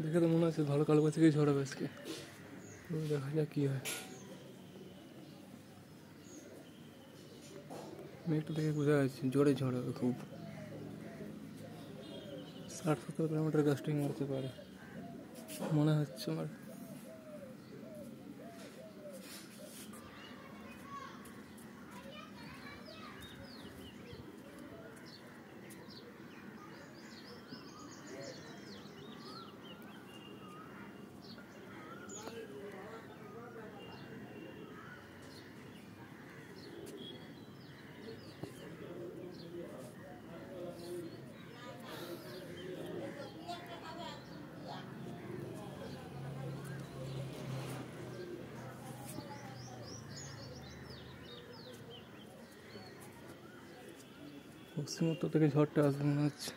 দেখে তো মনে হচ্ছে ভালো কালকা থেকেই ঝড় হবে আজকে দেখা যাক কী হয় মেঘটা দেখে বোঝা যাচ্ছে জোরে ঝড় হবে খুব ষাট সত্তর কিলোমিটার গাস্টিং করতে পারে মনে হচ্ছে আমার পশ্চিম উত্তর থেকে ঝড়টা আসবে মনে হচ্ছে